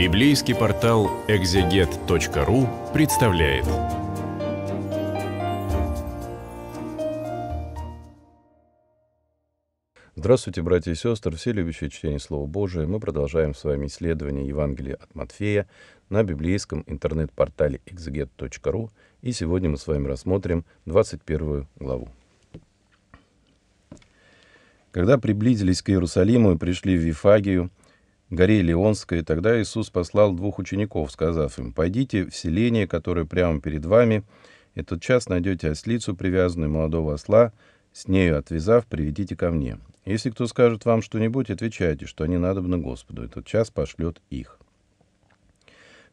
Библейский портал экзегет.ру представляет. Здравствуйте, братья и сестры, все любящие чтение Слова Божия. Мы продолжаем с вами исследование Евангелия от Матфея на библейском интернет-портале exeget.ru, И сегодня мы с вами рассмотрим 21 главу. Когда приблизились к Иерусалиму и пришли в Вифагию – горе Леонской, тогда Иисус послал двух учеников, сказав им, «Пойдите в селение, которое прямо перед вами, и тот час найдете ослицу, привязанную молодого осла, с нею отвязав, приведите ко мне. Если кто скажет вам что-нибудь, отвечайте, что они надобны Господу, и тот час пошлет их».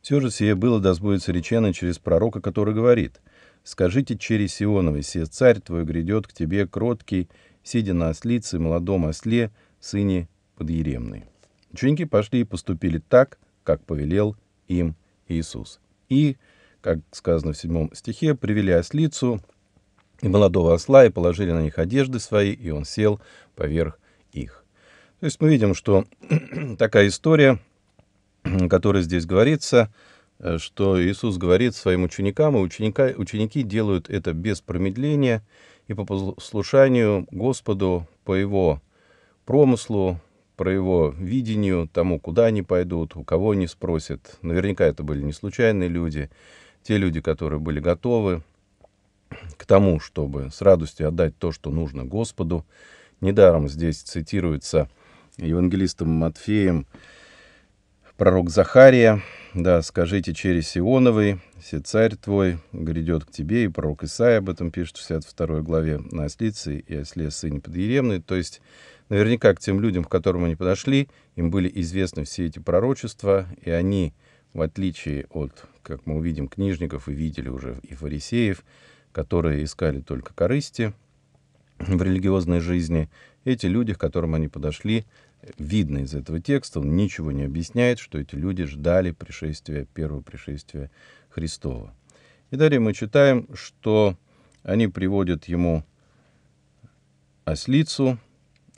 Все же сие было да сбудется речено через пророка, который говорит, «Скажите через Сионовый, сие царь твой грядет к тебе кроткий, сидя на ослице, молодом осле, сыне подъеремный». Ученики пошли и поступили так, как повелел им Иисус. И, как сказано в седьмом стихе, привели ослицу и молодого осла, и положили на них одежды свои, и он сел поверх их. То есть мы видим, что такая история, которая здесь говорится, э, что Иисус говорит своим ученикам, и ученика, ученики делают это без промедления и по послушанию Господу, по Его промыслу, про его видению, тому, куда они пойдут, у кого они спросят. Наверняка это были не случайные люди, те люди, которые были готовы к тому, чтобы с радостью отдать то, что нужно Господу. Недаром здесь цитируется евангелистом Матфеем пророк Захария, да, скажите через Сионовый, все царь твой грядет к тебе, и пророк Исаия об этом пишет в 62 главе на ослице и осле сыне подъеремной, то есть наверняка к тем людям, к которым они подошли, им были известны все эти пророчества, и они, в отличие от, как мы увидим, книжников и видели уже и фарисеев, которые искали только корысти в религиозной жизни, эти люди, к которым они подошли, видно из этого текста, он ничего не объясняет, что эти люди ждали пришествия, первого пришествия Христова. И далее мы читаем, что они приводят ему ослицу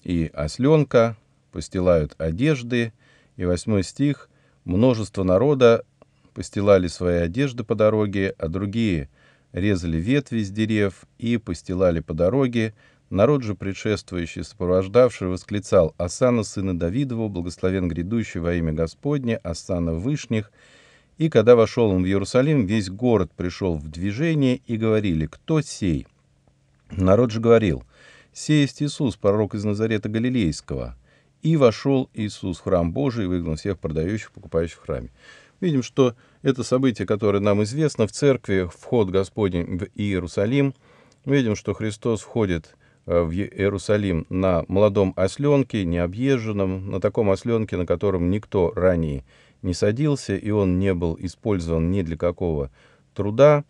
и осленка, постилают одежды, и восьмой стих «Множество народа постилали свои одежды по дороге, а другие резали ветви с дерев и постилали по дороге, Народ же, предшествующий сопровождавший, восклицал «Асана, сына Давидову, благословен грядущий во имя Господне, Асана Вышних». И когда вошел он в Иерусалим, весь город пришел в движение, и говорили «Кто сей?». Народ же говорил «Сей есть Иисус, пророк из Назарета Галилейского». И вошел Иисус в храм Божий и выгнал всех продающих, покупающих в храме. Видим, что это событие, которое нам известно в церкви, вход Господень в Иерусалим. Видим, что Христос входит Э, в Иерусалим на молодом осленке, необъезженном, на таком осленке, на котором никто ранее не садился, и он не был использован ни для какого труда.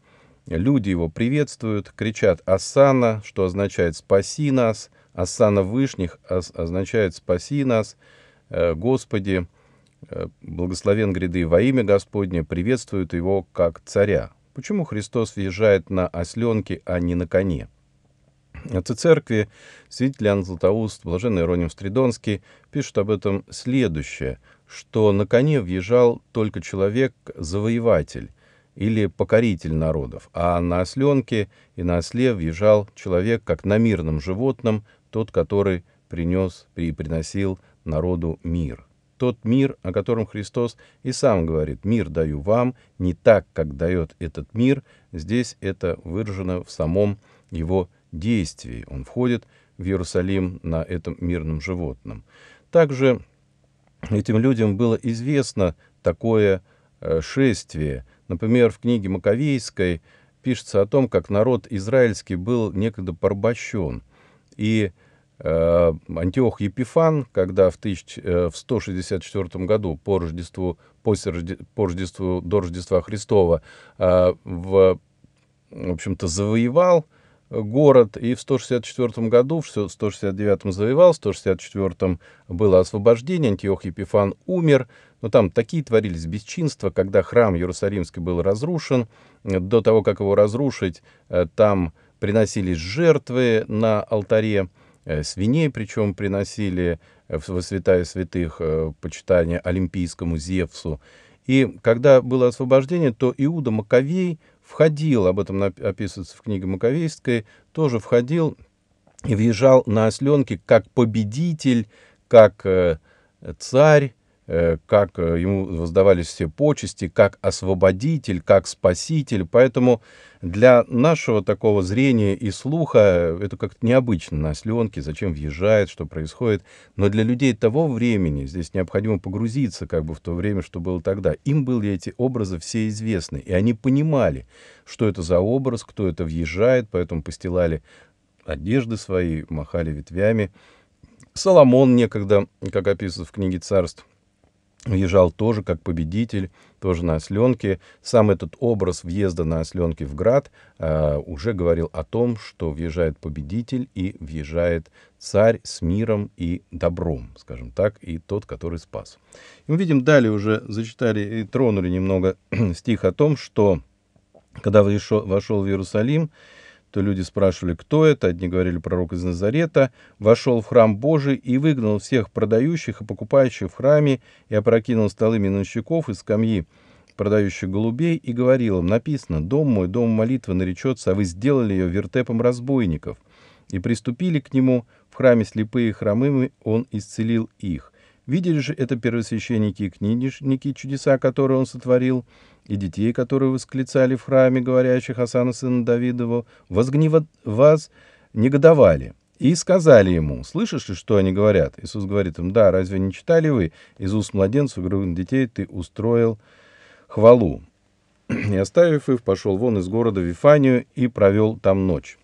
Люди его приветствуют, кричат «Асана», что означает «спаси нас», «Асана Вышних» означает «спаси нас», э, «Господи», э, благословен гряды во имя Господне, приветствуют его как царя. Почему Христос въезжает на осленке, а не на коне? Отцы церкви, святитель Иоанн Златоуст, блаженный Ироним Стридонский, пишут об этом следующее, что на коне въезжал только человек-завоеватель или покоритель народов, а на осленке и на осле въезжал человек, как на мирном животном, тот, который принес и приносил народу мир. Тот мир, о котором Христос и сам говорит, «Мир даю вам, не так, как дает этот мир», здесь это выражено в самом его действий. Он входит в Иерусалим на этом мирном животном. Также этим людям было известно такое э, шествие. Например, в книге Маковейской пишется о том, как народ израильский был некогда порабощен. И э, Антиох Епифан, когда в, тысяч, 164 э, году по Рождеству, после Рожде, по Рождеству, до Рождества Христова в, в общем-то, завоевал город, и в 164 году, в 169 завоевал, в 164 было освобождение, Антиох Епифан умер, но там такие творились бесчинства, когда храм Иерусалимский был разрушен, до того, как его разрушить, э, там приносились жертвы на алтаре, э, свиней причем приносили э, во святая святых почитание олимпийскому Зевсу. И когда было освобождение, то Иуда Маковей входил, об этом описывается в книге Маковейской, тоже входил и въезжал на осленке как победитель, как э, царь, Э, как э, ему воздавались все почести, как освободитель, как спаситель. Поэтому для нашего такого зрения и слуха э, это как-то необычно. На Осленке зачем въезжает, что происходит. Но для людей того времени здесь необходимо погрузиться как бы в то время, что было тогда. Им были эти образы все известны, и они понимали, что это за образ, кто это въезжает, поэтому постилали одежды свои, махали ветвями. Соломон некогда, как описывается в книге царств, въезжал тоже как победитель, тоже на осленке. Сам этот образ въезда на осленке в град э, уже говорил о том, что въезжает победитель и въезжает царь с миром и добром, скажем так, и тот, который спас. И мы видим, далее уже зачитали и тронули немного стих о том, что когда вошел в Иерусалим, то люди спрашивали, кто это, одни говорили, пророк из Назарета, вошел в храм Божий и выгнал всех продающих и покупающих в храме и опрокинул столы минущиков и скамьи, продающих голубей, и говорил им, написано, «Дом мой, дом молитвы наречется, а вы сделали ее вертепом разбойников». И приступили к нему в храме слепые и хромыми, он исцелил их. Видели же это первосвященники и книжники, чудеса, которые он сотворил, — и детей, которые восклицали в храме, говорящих Хасана сына Давидову, возгнева вас негодовали. И сказали ему, слышишь ли, что они говорят? Иисус говорит им, да, разве не читали вы? Из уст младенцев, грудных детей ты устроил хвалу. И оставив их, пошел вон из города Вифанию и провел там ночь.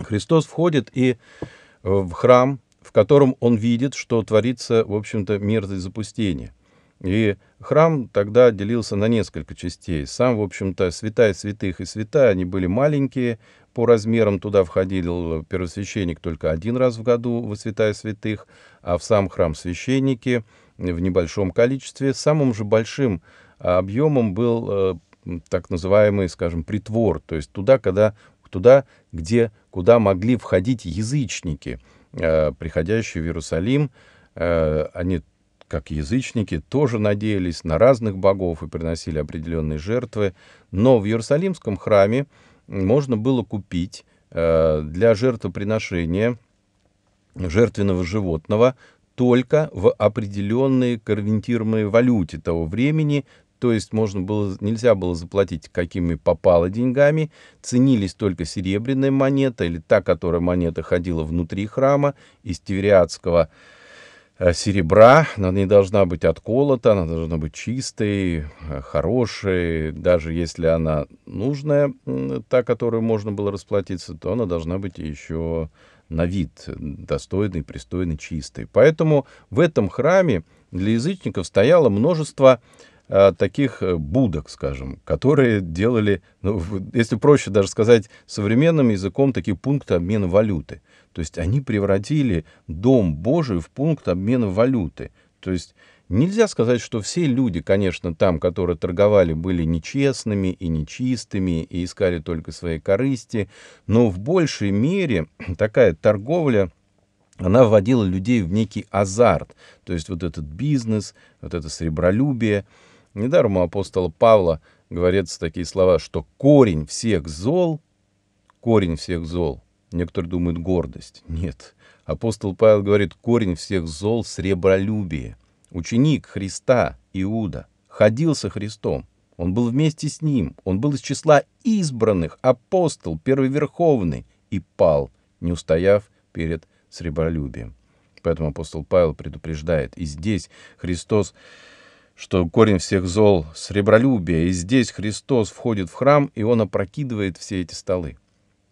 Христос входит и э, в храм, в котором он видит, что творится, в общем-то, мир и запустение. И храм тогда делился на несколько частей. Сам, в общем-то, святая святых и святая, они были маленькие, по размерам туда входил первосвященник только один раз в году во святая святых, а в сам храм священники в небольшом количестве. Самым же большим а, объемом был э, так называемый, скажем, притвор, то есть туда, когда, туда где, куда могли входить язычники, э, приходящие в Иерусалим, э, они как язычники, тоже надеялись на разных богов и приносили определенные жертвы, но в Иерусалимском храме можно было купить э, для жертвоприношения жертвенного животного только в определенной конвентированной валюте того времени, то есть можно было, нельзя было заплатить какими попало деньгами, ценились только серебряная монета или та, которая монета ходила внутри храма из Тивериадского храма, Э, серебра, она не должна быть отколота, она должна быть чистой, э, хорошей, даже если она нужная, та, которую можно было расплатиться, то она должна быть еще на вид достойной, пристойной, чистой. Поэтому в этом храме для язычников стояло множество э, таких будок, скажем, которые делали, ну, если проще даже сказать современным языком, такие пункты обмена валюты. То есть они превратили Дом Божий в пункт обмена валюты. То есть нельзя сказать, что все люди, конечно, там, которые торговали, были нечестными и нечистыми, и искали только свои корысти, но в большей мере такая торговля она вводила людей в некий азарт, то есть вот этот бизнес, вот это сребролюбие. Недаром у апостола Павла говорятся такие слова, что корень всех зол, корень всех зол Некоторые думают гордость. Нет. Апостол Павел говорит, корень всех зол — сребролюбие. Ученик Христа, Иуда, ходил со Христом. Он был вместе с ним. Он был из числа избранных, апостол, первый верховный и пал, не устояв перед сребролюбием. Поэтому апостол Павел предупреждает, и здесь Христос что корень всех зол — сребролюбие, и здесь Христос входит в храм, и он опрокидывает все эти столы.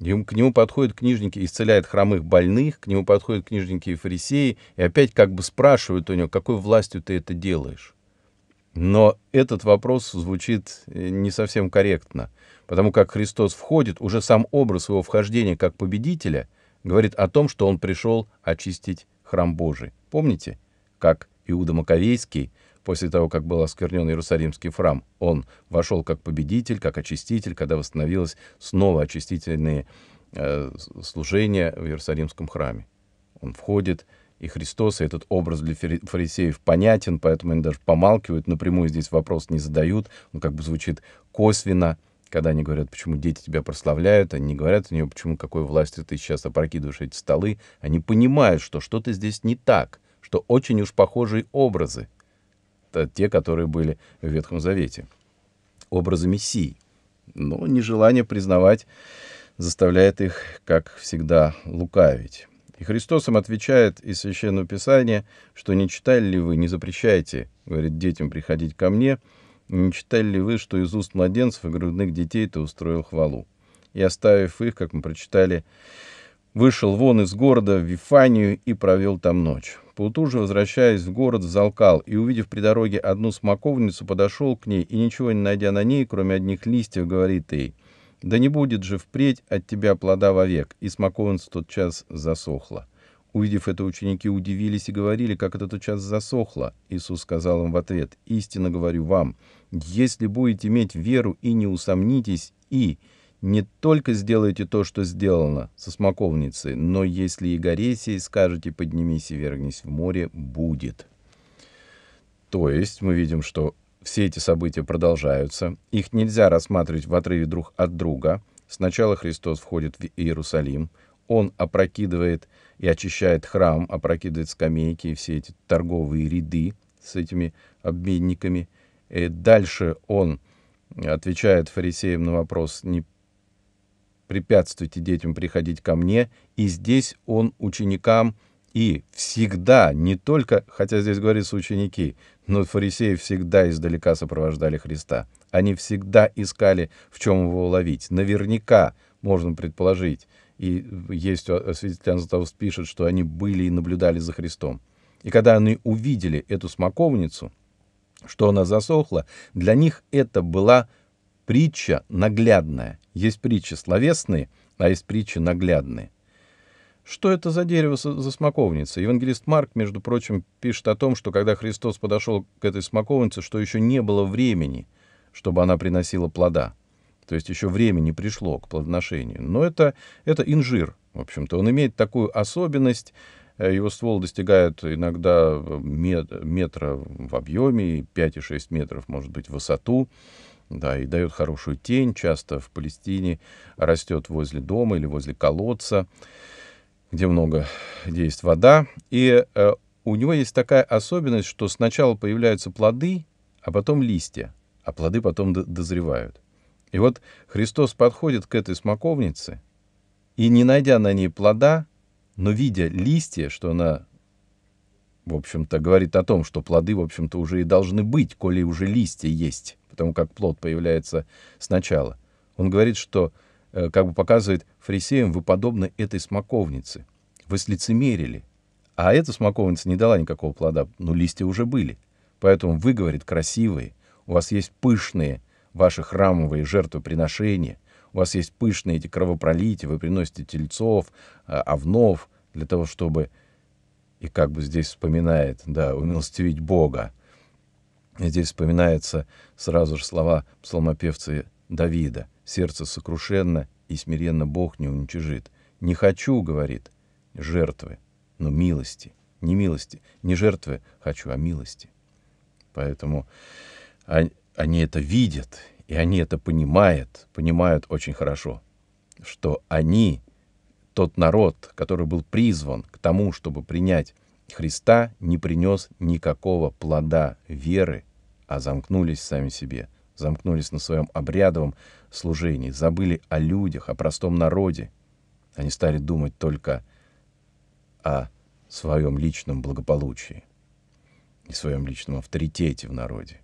К нему подходят книжники, исцеляет хромых больных, к нему подходят книжники и фарисеи, и опять как бы спрашивают у него, какой властью ты это делаешь. Но этот вопрос звучит э, не совсем корректно, потому как Христос входит, уже сам образ его вхождения как победителя говорит о том, что он пришел очистить храм Божий. Помните, как Иуда Маковейский – После того, как был осквернен Иерусалимский храм, он вошел как победитель, как очиститель, когда восстановилось снова очистительные э, служения в Иерусалимском храме. Он входит, и Христос, и этот образ для фарисеев понятен, поэтому они даже помалкивают, напрямую здесь вопрос не задают, он как бы звучит косвенно, когда они говорят, почему дети тебя прославляют, они не говорят у него, почему, какой власти ты сейчас опрокидываешь эти столы, они понимают, что что-то здесь не так, что очень уж похожие образы те, которые были в Ветхом Завете, образы Мессии. Но нежелание признавать заставляет их, как всегда, лукавить. И Христос им отвечает из Священного Писания, что «Не читали ли вы, не запрещайте, — говорит, — детям приходить ко мне, не читали ли вы, что из уст младенцев и грудных детей ты устроил хвалу? И оставив их, как мы прочитали, вышел вон из города в Вифанию и провел там ночь. Плутужий, возвращаясь в город, залкал и, увидев при дороге одну смоковницу, подошел к ней и, ничего не найдя на ней, кроме одних листьев, говорит ей, «Да не будет же впредь от тебя плода вовек», и смоковница тот час засохла. Увидев это, ученики удивились и говорили, как это тот час засохло. Иисус сказал им в ответ, «Истинно говорю вам, если будете иметь веру и не усомнитесь, и...» не только сделаете то, что сделано со смоковницей, но если и горейся, скажете «поднимись и вернись в море» — будет. То есть мы видим, что все эти события продолжаются, их нельзя рассматривать в отрыве друг от друга. Сначала Христос входит в Иерусалим, он опрокидывает и очищает храм, опрокидывает скамейки и все эти торговые ряды с этими обменниками. И э, дальше он отвечает фарисеям на вопрос, не препятствуйте детям приходить ко мне, и здесь он ученикам и всегда, не только, хотя здесь говорится ученики, но фарисеи всегда издалека сопровождали Христа. Они всегда искали, в чем его уловить. Наверняка, можно предположить, и есть свидетель Анзатаус пишет, что они были и наблюдали за Христом. И когда они увидели эту смоковницу, что она засохла, для них это была притча наглядная. Есть притчи словесные, а есть притчи наглядные. Что это за дерево за смоковница? Евангелист Марк, между прочим, пишет о том, что когда Христос подошел к этой смоковнице, что еще не было времени, чтобы она приносила плода. То есть еще время не пришло к плодоношению. Но это, это инжир, в общем-то. Он имеет такую особенность, э, его ствол достигает иногда э, метра в объеме, 5-6 метров, может быть, в высоту да, и дает хорошую тень. Часто в Палестине растет возле дома или возле колодца, где много где есть вода. И э, у него есть такая особенность, что сначала появляются плоды, а потом листья, а плоды потом дозревают. И вот Христос подходит к этой смоковнице, и не найдя на ней плода, но видя листья, что она в общем-то, говорит о том, что плоды, в общем-то, уже и должны быть, коли уже листья есть, потому как плод появляется сначала. Он говорит, что, э, как бы показывает фарисеям, вы подобны этой смоковнице. Вы слицемерили. А эта смоковница не дала никакого плода, но листья уже были. Поэтому вы, говорит, красивые, у вас есть пышные ваши храмовые жертвоприношения, у вас есть пышные эти кровопролития, вы приносите тельцов, а, овнов для того, чтобы и как бы здесь вспоминает, да, умилостивить Бога. И здесь вспоминаются сразу же слова псалмопевца Давида. «Сердце сокрушенно, и смиренно Бог не уничижит. Не хочу, — говорит, — жертвы, но милости. Не милости, не жертвы хочу, а милости». Поэтому а, они это видят, и они это понимают, понимают очень хорошо, что они — тот народ, который был призван к тому, чтобы принять Христа, не принес никакого плода веры, а замкнулись сами себе, замкнулись на своем обрядовом служении, забыли о людях, о простом народе. Они стали думать только о своем личном благополучии и своем личном авторитете в народе.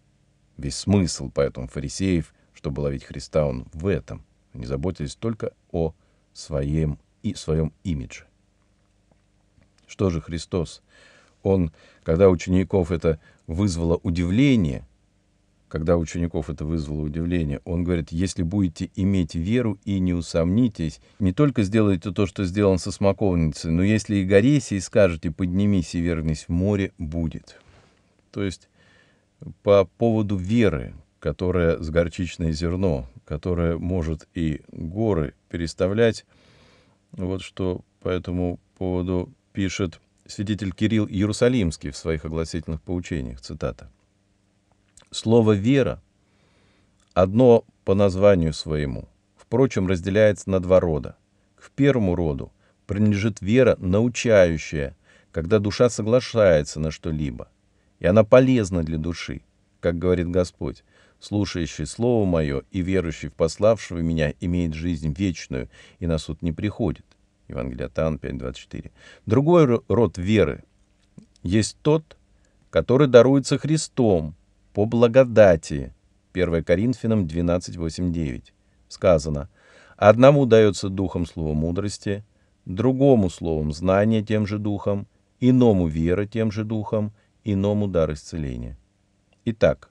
Весь смысл поэтому фарисеев, чтобы ловить Христа, он в этом. Они заботились только о своем и своем имидже. Что же Христос? Он, когда учеников это вызвало удивление, когда учеников это вызвало удивление, он говорит, если будете иметь веру и не усомнитесь, не только сделаете то, что сделано со смоковницей, но если и горейся и скажете, поднимись и вернись в море, будет. То есть по поводу веры, которая с горчичное зерно, которая может и горы переставлять, вот что по этому поводу пишет святитель Кирилл Иерусалимский в своих огласительных поучениях, цитата. «Слово «вера» одно по названию своему, впрочем, разделяется на два рода. К первому роду принадлежит вера научающая, когда душа соглашается на что-либо, и она полезна для души, как говорит Господь, Слушающий слово мое и верующий в пославшего меня имеет жизнь вечную, и на суд не приходит». Евангелие от Иоанна 5.24. Другой род веры есть тот, который даруется Христом по благодати. 1 Коринфянам 12.8.9. Сказано, «Одному дается духом слово мудрости, другому словом знания тем же духом, иному вера тем же духом, иному дар исцеления». Итак,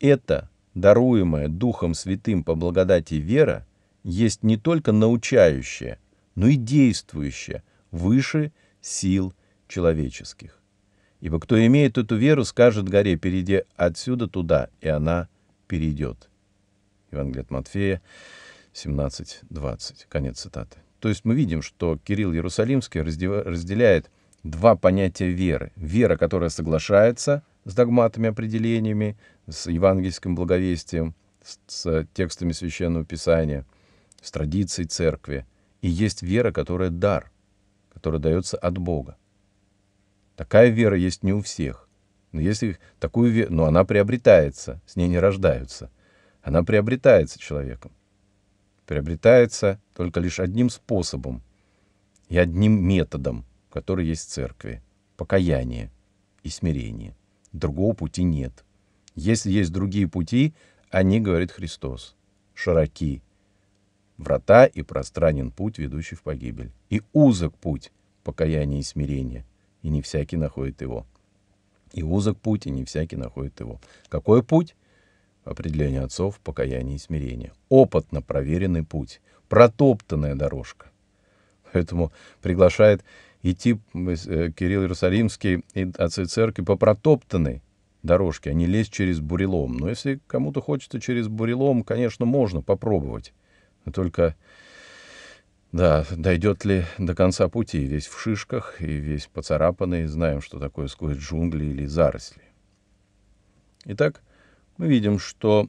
это, даруемая Духом Святым по благодати вера, есть не только научающая, но и действующая выше сил человеческих. Ибо кто имеет эту веру, скажет горе, перейди отсюда туда, и она перейдет. Евангелие от Матфея 17.20. Конец цитаты. То есть мы видим, что Кирилл Иерусалимский разделяет два понятия веры. Вера, которая соглашается – с догматами, определениями, с евангельским благовестием, с, с текстами Священного Писания, с традицией церкви. И есть вера, которая дар, которая дается от Бога. Такая вера есть не у всех. Но если такую веру, но она приобретается, с ней не рождаются. Она приобретается человеком. Приобретается только лишь одним способом и одним методом, который есть в церкви — покаяние и смирение. Другого пути нет. Если есть другие пути, они, говорит Христос, широки. Врата и пространен путь, ведущий в погибель. И узок путь покаяния и смирения, и не всякий находит его. И узок путь, и не всякий находит его. Какой путь? Определение отцов, покаяние и смирение. Опытно проверенный путь, протоптанная дорожка. Поэтому приглашает идти э, Кирилл Иерусалимский и отцы церкви по протоптанной дорожке, а не лезть через бурелом. Но если кому-то хочется через бурелом, конечно, можно попробовать. Но только, да, дойдет ли до конца пути, весь в шишках и весь поцарапанный, знаем, что такое сквозь джунгли или заросли. Итак, мы видим, что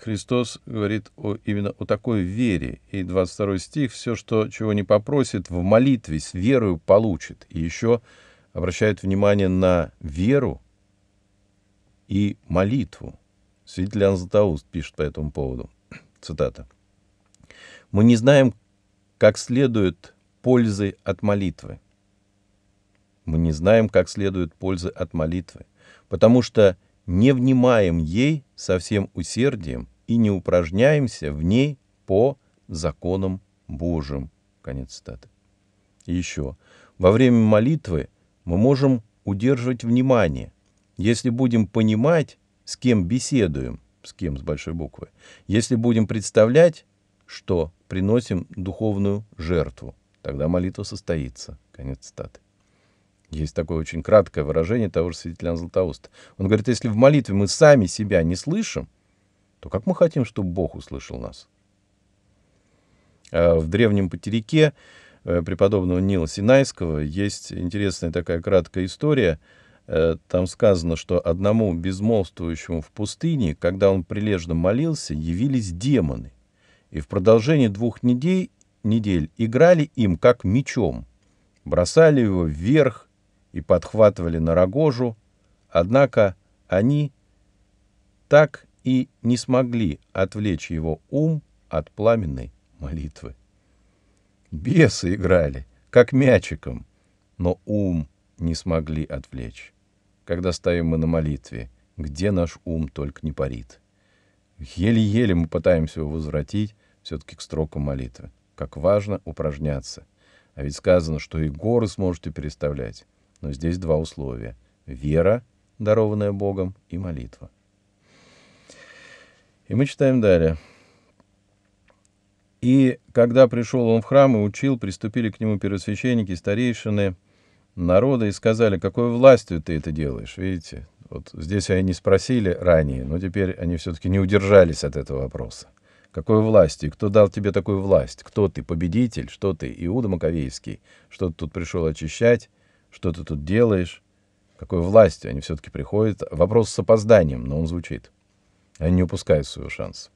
Христос говорит о, именно о такой вере. И 22 стих, «Все, что, чего не попросит, в молитве с верою получит». И еще обращает внимание на веру и молитву. Святитель Иоанн пишет по этому поводу. Цитата. «Мы не знаем, как следует пользы от молитвы. Мы не знаем, как следует пользы от молитвы, потому что не внимаем ей со всем усердием и не упражняемся в ней по законам Божьим». Конец цитаты. И еще. Во время молитвы мы можем удерживать внимание, если будем понимать, с кем беседуем, с кем с большой буквы, если будем представлять, что приносим духовную жертву, тогда молитва состоится. Конец цитаты. Есть такое очень краткое выражение того же святителя Златоуста. Он говорит, если в молитве мы сами себя не слышим, то как мы хотим, чтобы Бог услышал нас? А в древнем потерике э, преподобного Нила Синайского есть интересная такая краткая история. Э, там сказано, что одному безмолвствующему в пустыне, когда он прилежно молился, явились демоны. И в продолжении двух недель, недель играли им как мечом – бросали его вверх, и подхватывали на рогожу, однако они так и не смогли отвлечь его ум от пламенной молитвы. Бесы играли, как мячиком, но ум не смогли отвлечь. Когда стоим мы на молитве, где наш ум только не парит. Еле-еле мы пытаемся его возвратить все-таки к строкам молитвы. Как важно упражняться. А ведь сказано, что и горы сможете переставлять но здесь два условия — вера, дарованная Богом, и молитва. И мы читаем далее. «И когда пришел он в храм и учил, приступили к нему первосвященники, старейшины народа и сказали, какой властью ты это делаешь?» Видите, вот здесь они спросили ранее, но теперь они все-таки не удержались от этого вопроса. Какой властью? Кто дал тебе такую власть? Кто ты? Победитель? Что ты? Иуда Маковейский? Что ты тут пришел очищать? что ты тут делаешь, какой властью они все-таки приходят. Вопрос с опозданием, но он звучит. Они не упускают своего шанса.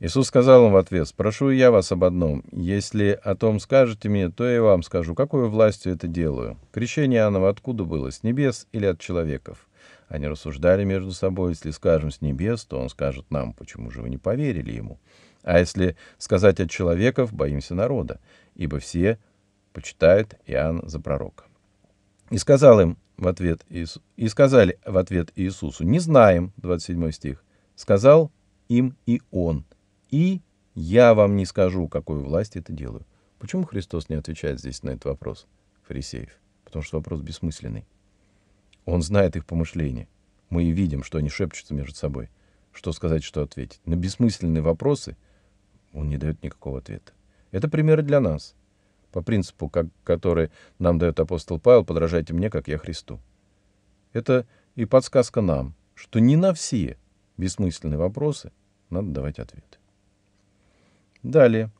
Иисус сказал им в ответ, «Прошу я вас об одном. Если о том скажете мне, то я вам скажу, какую властью это делаю. Крещение Иоаннова откуда было, с небес или от человеков?» Они рассуждали между собой, если скажем с небес, то он скажет нам, почему же вы не поверили ему. А если сказать от человеков, боимся народа, ибо все почитают Иоанна за пророка. И сказал им в ответ Иисус, и сказали в ответ Иисусу, не знаем, 27 стих, сказал им и он, и я вам не скажу, какую власть это делаю. Почему Христос не отвечает здесь на этот вопрос фарисеев? Потому что вопрос бессмысленный. Он знает их помышления. Мы и видим, что они шепчутся между собой. Что сказать, что ответить. На бессмысленные вопросы он не дает никакого ответа. Это примеры для нас – по принципу, как, который нам дает апостол Павел, подражайте мне, как я Христу. Это и подсказка нам, что не на все бессмысленные вопросы надо давать ответы. Далее.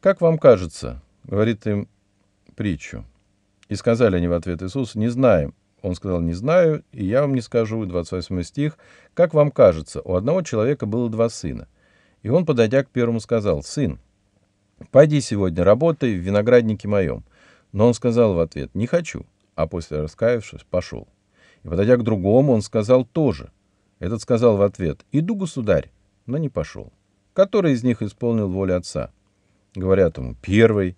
«Как вам кажется?» — говорит им притчу. И сказали они в ответ Иисусу, «Не знаем». Он сказал, «Не знаю, и я вам не скажу». 28 стих. «Как вам кажется, у одного человека было два сына. И он, подойдя к первому, сказал, «Сын, «Пойди сегодня, работай в винограднике моем». Но он сказал в ответ «Не хочу», а после раскаявшись, пошел. И подойдя к другому, он сказал тоже. Этот сказал в ответ «Иду, государь», но не пошел. Который из них исполнил волю отца? Говорят ему «Первый».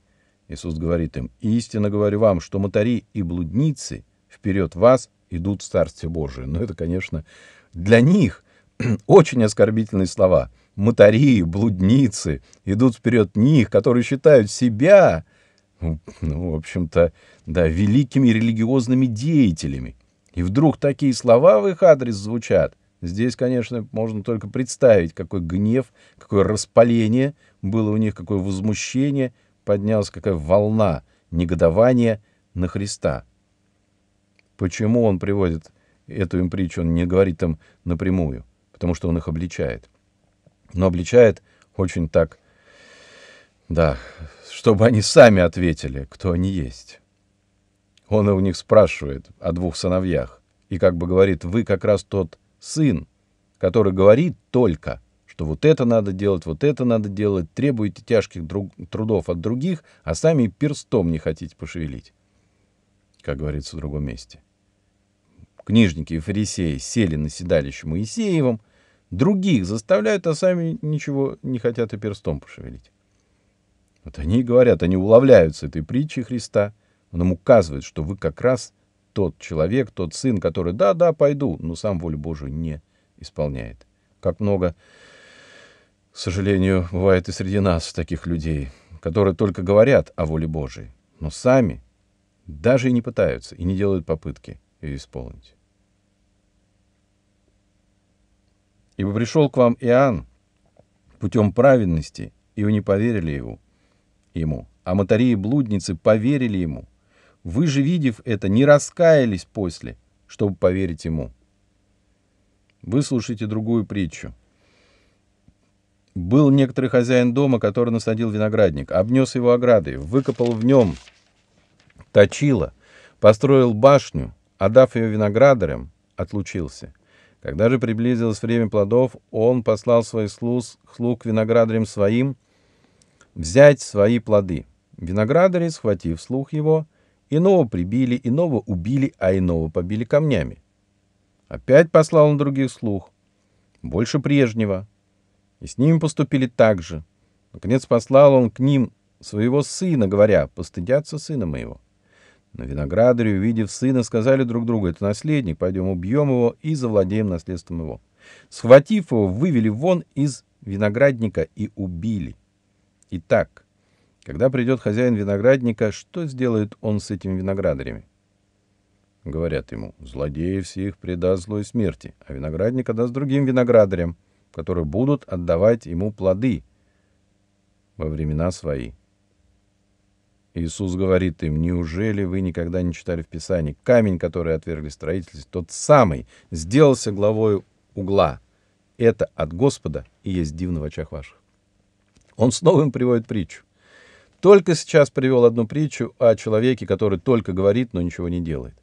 Иисус говорит им «Истинно говорю вам, что мотари и блудницы вперед вас идут в Царствие Божие». Но ну, это, конечно, для них, очень оскорбительные слова. Мотари, блудницы идут вперед них, которые считают себя, ну, ну, в общем-то, да, великими религиозными деятелями. И вдруг такие слова в их адрес звучат. Здесь, конечно, можно только представить, какой гнев, какое распаление было у них, какое возмущение, поднялась какая волна негодования на Христа. Почему он приводит эту им притчу, он не говорит там напрямую? потому что он их обличает. Но обличает очень так, да, чтобы они сами ответили, кто они есть. Он у них спрашивает о двух сыновьях и как бы говорит, вы как раз тот сын, который говорит только, что вот это надо делать, вот это надо делать, требуете тяжких друг, трудов от других, а сами перстом не хотите пошевелить, как говорится в другом месте. Книжники и фарисеи сели на седалище Моисеевым – Других заставляют, а сами ничего не хотят и перстом пошевелить. Вот они и говорят, они уловляются этой притчи Христа. Он им указывает, что вы как раз тот человек, тот сын, который «да-да, пойду», но сам волю Божию не исполняет. Как много, к сожалению, бывает и среди нас таких людей, которые только говорят о воле Божией, но сами даже и не пытаются, и не делают попытки ее исполнить. Ибо пришел к вам Иоанн путем праведности, и вы не поверили его, ему. А мотари и блудницы поверили ему. Вы же, видев это, не раскаялись после, чтобы поверить ему. Вы слушаете другую притчу. Был некоторый хозяин дома, который насадил виноградник, обнес его оградой, выкопал в нем точило, построил башню, отдав ее виноградарям, отлучился – когда же приблизилось время плодов, он послал своих слуг, слуг виноградарям своим взять свои плоды. Виноградари, схватив слух его, иного прибили, иного убили, а иного побили камнями. Опять послал он других слух, больше прежнего, и с ними поступили так же. Наконец послал он к ним своего сына, говоря, «Постыдятся сына моего». Но виноградарю, увидев сына, сказали друг другу, это наследник, пойдем убьем его и завладеем наследством его. Схватив его, вывели вон из виноградника и убили. Итак, когда придет хозяин виноградника, что сделает он с этими виноградарями? Говорят ему, злодеев всех предаст злой смерти, а виноградник отдаст другим виноградарям, которые будут отдавать ему плоды во времена свои. Иисус говорит им, неужели вы никогда не читали в Писании, камень, который отвергли строители, тот самый, сделался главой угла. Это от Господа и есть дивно в очах ваших. Он снова им приводит притчу. Только сейчас привел одну притчу о человеке, который только говорит, но ничего не делает.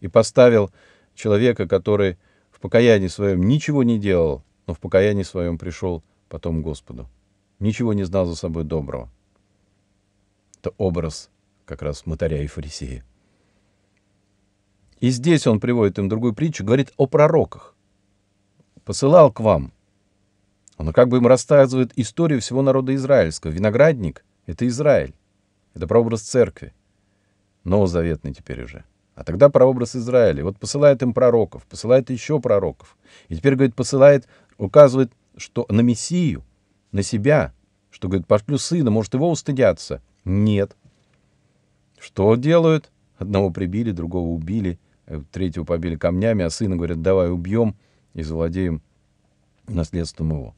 И поставил человека, который в покаянии своем ничего не делал, но в покаянии своем пришел потом к Господу. Ничего не знал за собой доброго. Это образ как раз мытаря и фарисея. И здесь он приводит им другую притчу, говорит о пророках. «Посылал к вам». Он как бы им рассказывает историю всего народа израильского. Виноградник — это Израиль. Это прообраз церкви. Новозаветный теперь уже. А тогда прообраз Израиля. вот посылает им пророков, посылает еще пророков. И теперь, говорит, посылает, указывает что на Мессию, на себя, что, говорит, пошлю сына, может, его устыдятся, нет. Что делают? Одного прибили, другого убили, э, третьего побили камнями, а сына, говорят, давай убьем и завладеем наследством его.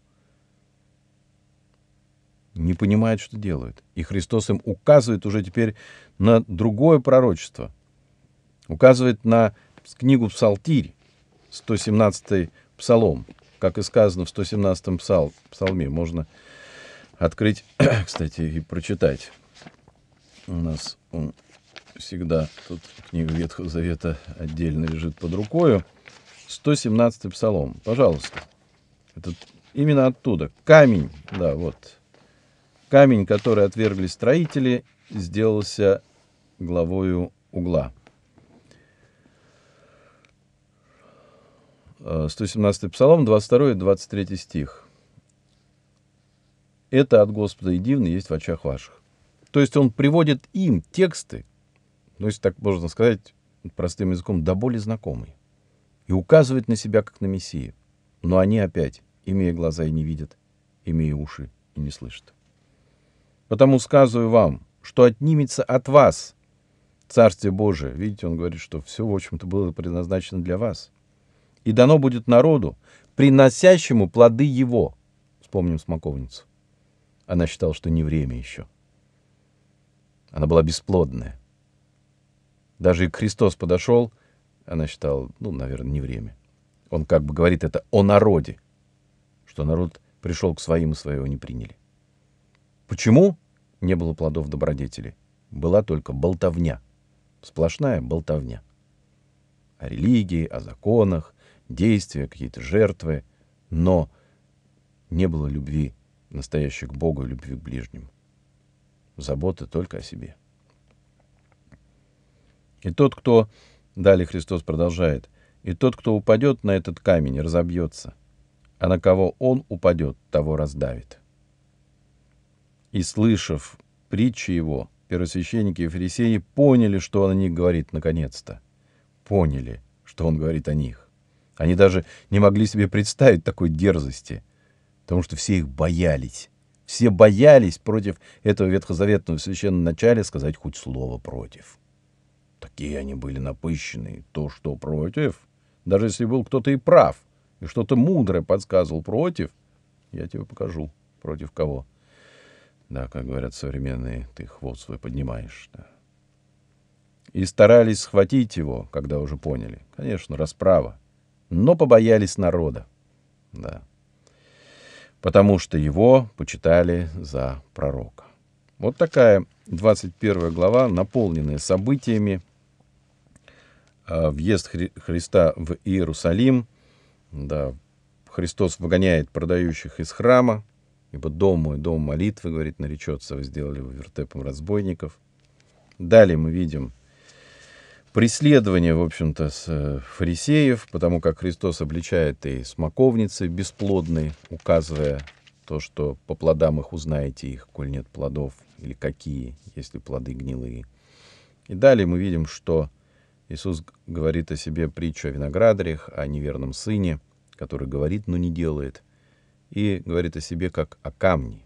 Не понимают, что делают. И Христос им указывает уже теперь на другое пророчество. Указывает на книгу «Псалтирь», 117 псалом. Как и сказано в 117-м псал, псалме, можно открыть, кстати, и прочитать у нас он всегда, тут книга Ветхого Завета отдельно лежит под рукою. 117 псалом, пожалуйста. Это именно оттуда. Камень, да, вот. Камень, который отвергли строители, сделался главою угла. 117 а, Псалом, 22 и 23 стих. «Это от Господа и дивно есть в очах ваших». То есть он приводит им тексты, то ну, есть так можно сказать, простым языком, до боли знакомые, и указывает на себя, как на Мессию. Но они опять, имея глаза и не видят, имея уши и не слышат. Потому сказываю вам, что отнимется от вас Царствие Божие. Видите, он говорит, что все, в общем-то, было предназначено для вас. И дано будет народу, приносящему плоды его. Вспомним смоковницу. Она считала, что не время еще. Она была бесплодная. Даже и Христос подошел, она считала, ну, наверное, не время. Он как бы говорит это о народе, что народ пришел к своим и своего не приняли. Почему не было плодов добродетели? Была только болтовня, сплошная болтовня. О религии, о законах, действия, какие-то жертвы, но не было любви настоящей к Богу и любви к ближнему забота только о себе. И тот, кто, далее Христос продолжает, и тот, кто упадет на этот камень, разобьется, а на кого он упадет, того раздавит. И, слышав притчи его, первосвященники и фарисеи поняли, что он о них говорит наконец-то. Поняли, что он говорит о них. Они даже не могли себе представить такой дерзости, потому что все их боялись. Все боялись против этого ветхозаветного священного начала сказать хоть слово против. Такие они были напыщенные. То, что против, даже если был кто-то и прав, и что-то мудрое подсказывал против, я тебе покажу, против кого. Да, как говорят современные, ты хвост свой поднимаешь. Да. И старались схватить его, когда уже поняли. Конечно, расправа. Но побоялись народа. Да потому что его почитали за пророка. Вот такая 21 глава, наполненная событиями. А, въезд Хри Христа в Иерусалим. Да, Христос выгоняет продающих из храма, ибо дом мой, дом молитвы, говорит, наречется, вы сделали его вертепом разбойников. Далее мы видим преследование, в общем-то, с э, фарисеев, потому как Христос обличает и смоковницы бесплодные, указывая то, что по плодам их узнаете их, коль нет плодов, или какие, если плоды гнилые. И далее мы видим, что Иисус говорит о себе притчу о виноградарях, о неверном сыне, который говорит, но не делает, и говорит о себе как о камне.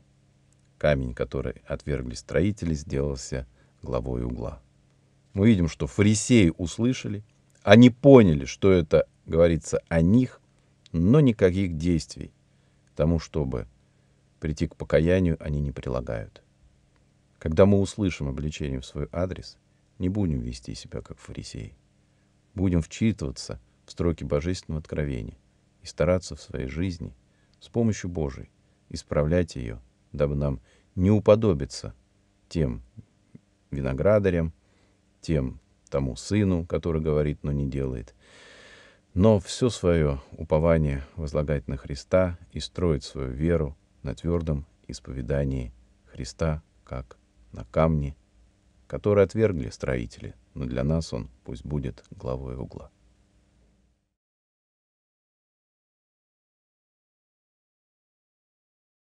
Камень, который отвергли строители, сделался главой угла мы видим, что фарисеи услышали, они поняли, что это говорится о них, но никаких действий к тому, чтобы прийти к покаянию, они не прилагают. Когда мы услышим обличение в свой адрес, не будем вести себя как фарисеи. Будем вчитываться в строки Божественного Откровения и стараться в своей жизни с помощью Божией исправлять ее, дабы нам не уподобиться тем виноградарям, тем, тому сыну, который говорит, но не делает. Но все свое упование возлагать на Христа и строить свою веру на твердом исповедании Христа, как на камне, который отвергли строители, но для нас он пусть будет главой угла.